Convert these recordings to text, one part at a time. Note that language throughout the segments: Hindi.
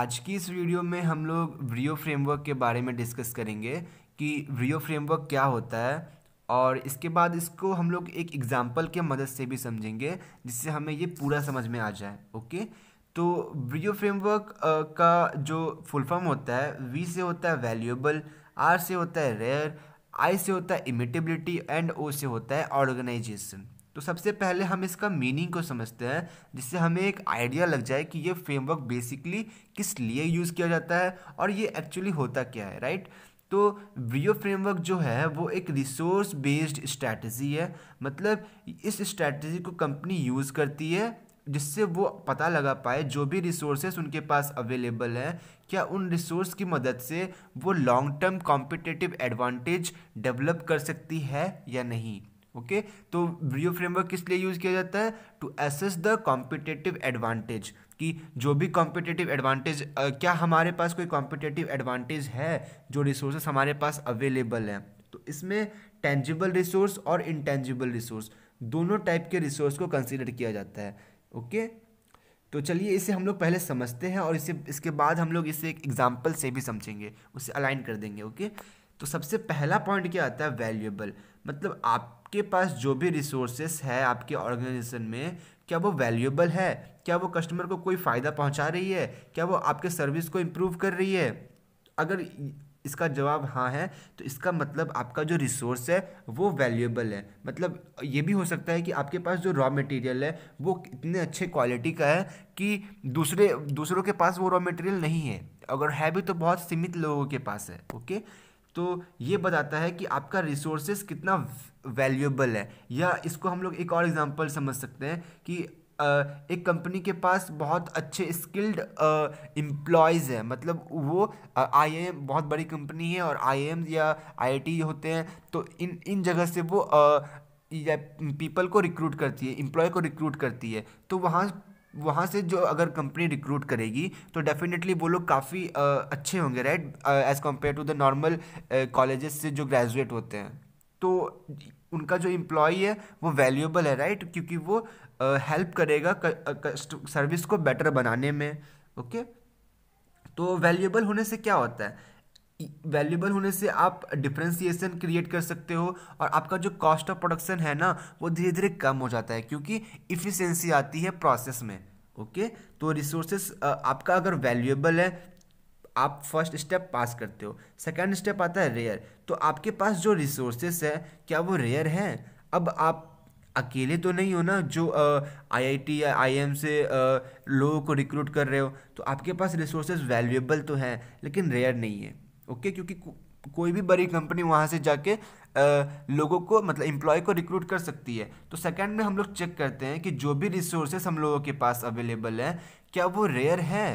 आज की इस वीडियो में हम लोग व्रियो फ्रेमवर्क के बारे में डिस्कस करेंगे कि व्रियो फ्रेमवर्क क्या होता है और इसके बाद इसको हम लोग एक एग्ज़ाम्पल के मदद से भी समझेंगे जिससे हमें ये पूरा समझ में आ जाए ओके तो व्रियो फ्रेमवर्क का जो फुल फॉर्म होता है वी से होता है वैल्यूएबल आर से होता है रेयर आई से होता है इमिटेबिलिटी एंड ओ से होता है ऑर्गेनाइजेशन तो सबसे पहले हम इसका मीनिंग को समझते हैं जिससे हमें एक आइडिया लग जाए कि ये फ्रेमवर्क बेसिकली किस लिए यूज़ किया जाता है और ये एक्चुअली होता क्या है राइट तो ब्रियो फ्रेमवर्क जो है वो एक रिसोर्स बेस्ड स्ट्रैटेजी है मतलब इस स्ट्रैटेजी को कंपनी यूज़ करती है जिससे वो पता लगा पाए जो भी रिसोर्सेज उनके पास अवेलेबल है क्या उन रिसोर्स की मदद से वो long term competitive advantage develop कर सकती है या नहीं ओके तो वीडियो फ्रेमवर्क किस लिए यूज़ किया जाता है to assess the competitive advantage कि जो भी कॉम्पिटेटिव एडवांटेज क्या हमारे पास कोई कॉम्पिटेटिव एडवांटेज है जो रिसोर्सेस हमारे पास अवेलेबल हैं तो इसमें टेंजिबल रिसोर्स और इनटेंजिबल रिसोर्स दोनों टाइप के रिसोर्स को कंसिडर किया जाता है ओके तो चलिए इसे हम लोग पहले समझते हैं और इसे इसके बाद हम लोग इसे एक एग्जाम्पल से भी समझेंगे उसे अलाइन कर देंगे ओके okay? तो सबसे पहला पॉइंट क्या आता है वैल्यूएबल मतलब आपके पास जो भी रिसोर्सेस है आपके ऑर्गेनाइजेशन में क्या वो वैल्यूएबल है क्या वो कस्टमर को कोई फ़ायदा पहुंचा रही है क्या वो आपके सर्विस को इम्प्रूव कर रही है अगर इसका जवाब हाँ है तो इसका मतलब आपका जो रिसोर्स है वो वैल्यूएबल है मतलब ये भी हो सकता है कि आपके पास जो रॉ मटेरियल है वो इतने अच्छे क्वालिटी का है कि दूसरे दूसरों के पास वो रॉ मटेरियल नहीं है अगर है भी तो बहुत सीमित लोगों के पास है ओके तो ये बताता है कि आपका रिसोर्सेस कितना वैल्यूएबल है या इसको हम लोग एक और एग्जांपल समझ सकते हैं कि एक कंपनी के पास बहुत अच्छे स्किल्ड एम्प्लॉयज़ हैं मतलब वो आई एम बहुत बड़ी कंपनी है और आई एम या आई होते हैं तो इन इन जगह से वो या पीपल को रिक्रूट करती है एम्प्लॉय को रिक्रूट करती है तो वहाँ वहाँ से जो अगर कंपनी रिक्रूट करेगी तो डेफिनेटली वो लोग काफ़ी अच्छे होंगे right as compare to the normal colleges से जो ग्रेजुएट होते हैं तो उनका जो इम्प्लॉई है वो वैल्यूएबल है राइट क्योंकि वो हेल्प करेगा सर्विस को बेटर बनाने में ओके okay? तो वैल्यूएबल होने से क्या होता है वैल्यूबल होने से आप डिफ्रेंसीसन क्रिएट कर सकते हो और आपका जो कॉस्ट ऑफ प्रोडक्शन है ना वो धीरे धीरे कम हो जाता है क्योंकि इफ़िशेंसी आती है प्रोसेस में ओके तो रिसोर्सेस आपका अगर वैल्यूएबल है आप फर्स्ट स्टेप पास करते हो सेकेंड स्टेप आता है रेयर तो आपके पास जो रिसोर्सेस है क्या वो रेयर है अब आप अकेले तो नहीं हो ना जो आईआईटी या आईएम से लोगों को रिक्रूट कर रहे हो तो आपके पास रिसोर्सेज वैल्यूएबल तो हैं लेकिन रेयर नहीं है ओके क्योंकि को, कोई भी बड़ी कंपनी वहाँ से जाके आ, लोगों को मतलब एम्प्लॉय को रिक्रूट कर सकती है तो सेकंड में हम लोग चेक करते हैं कि जो भी रिसोर्सेस हम लोगों के पास अवेलेबल हैं क्या वो रेयर है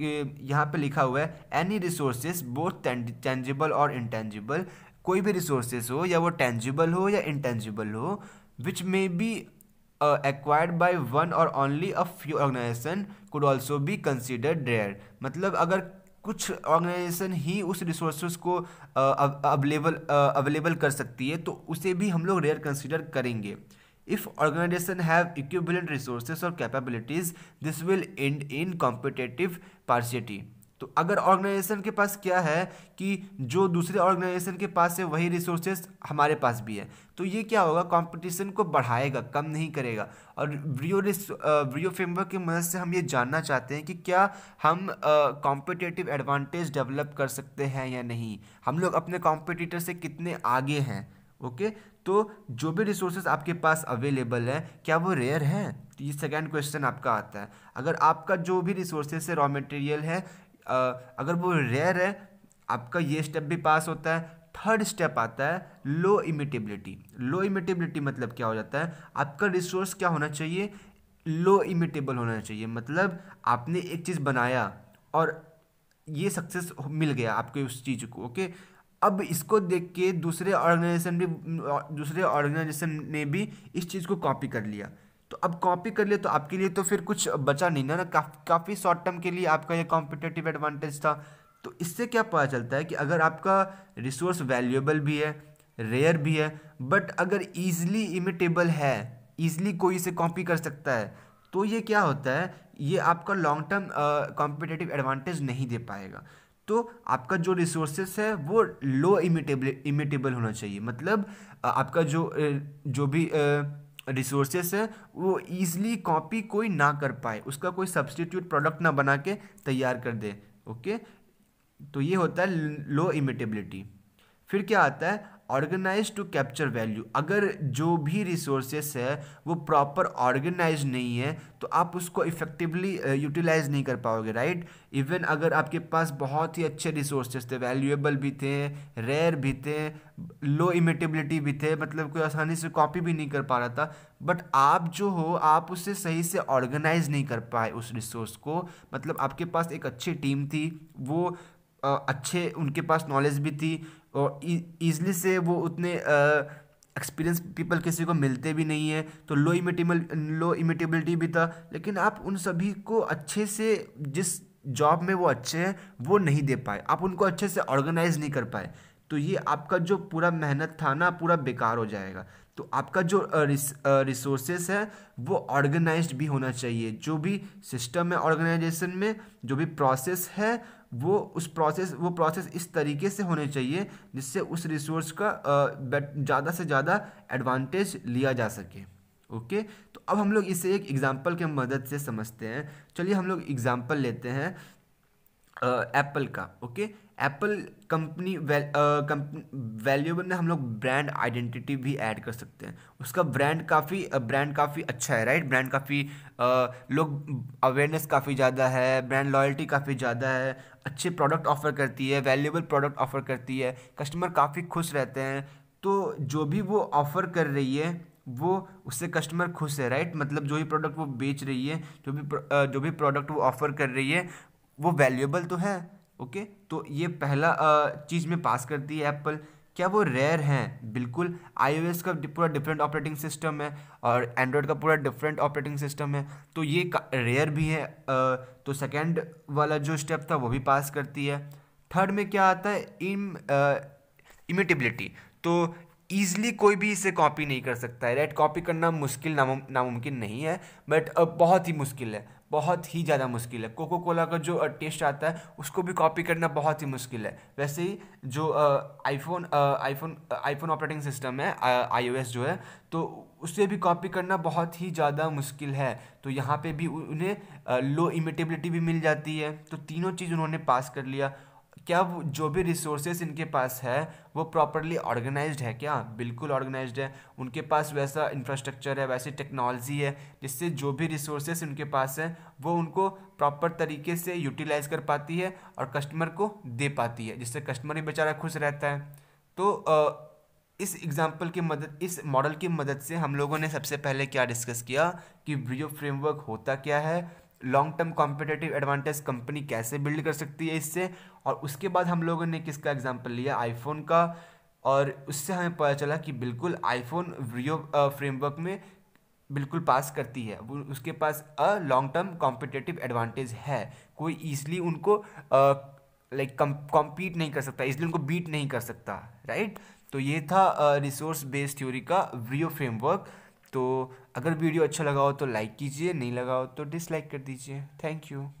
यहाँ पे लिखा हुआ है एनी रिसोर्सेज बोथ टेंजिबल और इंटेंजिबल कोई भी रिसोर्सेज हो या वो टेंजिबल हो या इंटेंजिबल हो which may be acquired by one और only a few organization could also be considered rare मतलब अगर कुछ ऑर्गेनाइजेशन ही उस रिसोर्स को अवेलेबल अवेलेबल कर सकती है तो उसे भी हम लोग रेयर कंसिडर करेंगे if organization have equivalent resources और capabilities this will end in competitive parity तो अगर ऑर्गेनाइजेशन के पास क्या है कि जो दूसरे ऑर्गेनाइजेशन के पास है वही रिसोर्सेज हमारे पास भी है तो ये क्या होगा कंपटीशन को बढ़ाएगा कम नहीं करेगा और व्रियो व्रियो फ्रेमवर्क की मदद से हम ये जानना चाहते हैं कि क्या हम कॉम्पिटेटिव एडवांटेज डेवलप कर सकते हैं या नहीं हम लोग अपने कॉम्पिटिटर से कितने आगे हैं ओके okay? तो जो भी रिसोर्सेज आपके पास अवेलेबल है क्या वो रेयर हैं तो ये सेकेंड क्वेश्चन आपका आता है अगर आपका जो भी रिसोर्सेज है रॉ मटेरियल है अगर वो रेयर है आपका ये स्टेप भी पास होता है थर्ड स्टेप आता है लो इमिटेबिलिटी लो इमिटेबिलिटी मतलब क्या हो जाता है आपका रिसोर्स क्या होना चाहिए लो इमिटेबल होना चाहिए मतलब आपने एक चीज़ बनाया और ये सक्सेस मिल गया आपके उस चीज़ को ओके अब इसको देख के दूसरे ऑर्गेनाइजेशन भी दूसरे ऑर्गेनाइजेशन ने भी इस चीज़ को कॉपी कर लिया तो अब कॉपी कर लिया तो आपके लिए तो फिर कुछ बचा नहीं ना काफ़ी शॉर्ट टर्म के लिए आपका ये कॉम्पिटेटिव एडवांटेज था तो इससे क्या पता चलता है कि अगर आपका रिसोर्स वैल्यूएबल भी है रेयर भी है बट अगर ईजिली इमिटेबल है ईजिली कोई इसे कॉपी कर सकता है तो ये क्या होता है ये आपका लॉन्ग टर्म कॉम्पिटेटिव एडवांटेज नहीं दे पाएगा तो आपका जो रिसोर्सेस है वो लो इमिटेबल इमिटेबल होना चाहिए मतलब आपका जो जो भी uh, रिसोर्सेस है वो ईजिली कॉपी कोई ना कर पाए उसका कोई सब्सटीट्यूट प्रोडक्ट ना बना के तैयार कर दे ओके तो ये होता है लो इमिटेबिलिटी फिर क्या आता है ऑर्गेनाइज टू कैप्चर वैल्यू अगर जो भी रिसोर्सेस है वो प्रॉपर ऑर्गेनाइज नहीं है तो आप उसको इफेक्टिवली यूटिलाइज नहीं कर पाओगे राइट इवन अगर आपके पास बहुत ही अच्छे रिसोर्सेज थे वैल्यूएबल भी थे रेयर भी थे लो इमिटेबिलिटी भी थे मतलब कोई आसानी से कॉपी भी नहीं कर पा रहा था बट आप जो हो आप उसे सही से ऑर्गेनाइज नहीं कर पाए उस रिसोर्स को मतलब आपके पास एक अच्छी टीम थी वो अच्छे उनके पास नॉलेज भी थी और ईजली से वो उतने एक्सपीरियंस पीपल किसी को मिलते भी नहीं है तो लो इमिटेबल लो इमिटेबिलिटी भी था लेकिन आप उन सभी को अच्छे से जिस जॉब में वो अच्छे हैं वो नहीं दे पाए आप उनको अच्छे से ऑर्गेनाइज नहीं कर पाए तो ये आपका जो पूरा मेहनत था ना पूरा बेकार हो जाएगा तो आपका जो रिसोर्सेस है वो ऑर्गेनाइज्ड भी होना चाहिए जो भी सिस्टम है ऑर्गेनाइजेशन में जो भी प्रोसेस है वो उस प्रोसेस वो प्रोसेस इस तरीके से होने चाहिए जिससे उस रिसोर्स का ज़्यादा से ज़्यादा एडवांटेज लिया जा सके ओके तो अब हम लोग इसे एक एग्ज़ाम्पल के मदद से समझते हैं चलिए हम लोग एग्ज़ाम्पल लेते हैं एप्पल का ओके एप्पल कंपनी वैल्यूएबल में हम लोग ब्रांड आइडेंटिटी भी ऐड कर सकते हैं उसका ब्रांड काफ़ी ब्रांड uh, काफ़ी अच्छा है राइट ब्रांड काफ़ी लोग अवेयरनेस काफ़ी ज़्यादा है ब्रांड लॉयल्टी काफ़ी ज़्यादा है अच्छे प्रोडक्ट ऑफर करती है वैल्यूएबल प्रोडक्ट ऑफर करती है कस्टमर काफ़ी खुश रहते हैं तो जो भी वो ऑफ़र कर रही है वो उससे कस्टमर खुश है राइट मतलब जो भी प्रोडक्ट वो बेच रही है जो भी uh, जो भी प्रोडक्ट वो ऑफ़र कर रही है वो वैल्यूएबल तो है ओके तो ये पहला चीज़ में पास करती है एप्पल क्या वो रेयर हैं बिल्कुल आईओएस का पूरा डिफरेंट ऑपरेटिंग सिस्टम है और एंड्रॉयड का पूरा डिफरेंट ऑपरेटिंग सिस्टम है तो ये रेयर भी है तो सेकेंड वाला जो स्टेप था वो भी पास करती है थर्ड में क्या आता है इम इमिटेबिलिटी तो ईज़िली कोई भी इसे कॉपी नहीं कर सकता है राइट कॉपी करना मुश्किल नामुमकिन नहीं है बट बहुत ही मुश्किल है बहुत ही ज़्यादा मुश्किल है कोको कोला का जो टेस्ट आता है उसको भी कॉपी करना बहुत ही मुश्किल है वैसे ही जो iPhone iPhone iPhone operating system है आईओएस जो है तो उसे भी कॉपी करना बहुत ही ज़्यादा मुश्किल है तो यहाँ पे भी उन्हें लो इमिटेबिलिटी भी मिल जाती है तो तीनों चीज़ उन्होंने पास कर लिया क्या वो जो भी रिसोर्सेज इनके पास है वो प्रॉपरली ऑर्गेनाइज है क्या बिल्कुल ऑर्गेनाइज है उनके पास वैसा इंफ्रास्ट्रक्चर है वैसी टेक्नोलॉजी है जिससे जो भी रिसोर्सेज उनके पास हैं वो उनको प्रॉपर तरीके से यूटिलाइज कर पाती है और कस्टमर को दे पाती है जिससे कस्टमर भी बेचारा खुश रहता है तो इस एग्जाम्पल की मदद इस मॉडल की मदद से हम लोगों ने सबसे पहले क्या डिस्कस किया कि वीडियो फ्रेमवर्क होता क्या है long term competitive advantage company कैसे बिल्ड कर सकती है इससे और उसके बाद हम लोगों ने किसका एग्जाम्पल लिया आईफोन का और उससे हमें पता चला कि बिल्कुल आईफोन वीडियो फ्रेमवर्क में बिल्कुल पास करती है उसके पास a long term competitive advantage है कोई ईजली उनको लाइक कॉम्पीट नहीं कर सकता इसलिए उनको बीट नहीं कर सकता राइट तो ये था रिसोर्स बेस्ड थ्योरी का वीओ फ्रेमवर्क तो अगर वीडियो अच्छा लगा हो तो लाइक कीजिए नहीं लगा हो तो डिसलाइक कर दीजिए थैंक यू